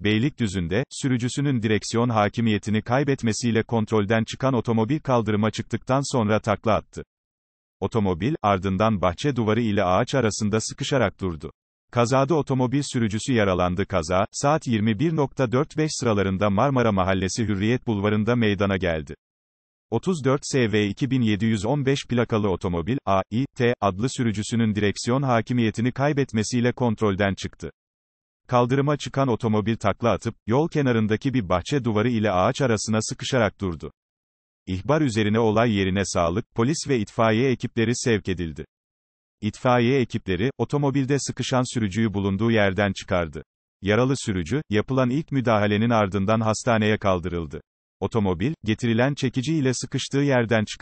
Beylikdüzü'nde, sürücüsünün direksiyon hakimiyetini kaybetmesiyle kontrolden çıkan otomobil kaldırıma çıktıktan sonra takla attı. Otomobil, ardından bahçe duvarı ile ağaç arasında sıkışarak durdu. Kazada otomobil sürücüsü yaralandı kaza, saat 21.45 sıralarında Marmara Mahallesi Hürriyet Bulvarı'nda meydana geldi. 34 SV 2715 plakalı otomobil, A.İ.T. adlı sürücüsünün direksiyon hakimiyetini kaybetmesiyle kontrolden çıktı kaldırıma çıkan otomobil takla atıp, yol kenarındaki bir bahçe duvarı ile ağaç arasına sıkışarak durdu. İhbar üzerine olay yerine sağlık, polis ve itfaiye ekipleri sevk edildi. İtfaiye ekipleri, otomobilde sıkışan sürücüyü bulunduğu yerden çıkardı. Yaralı sürücü, yapılan ilk müdahalenin ardından hastaneye kaldırıldı. Otomobil, getirilen çekici ile sıkıştığı yerden çıkarıldı.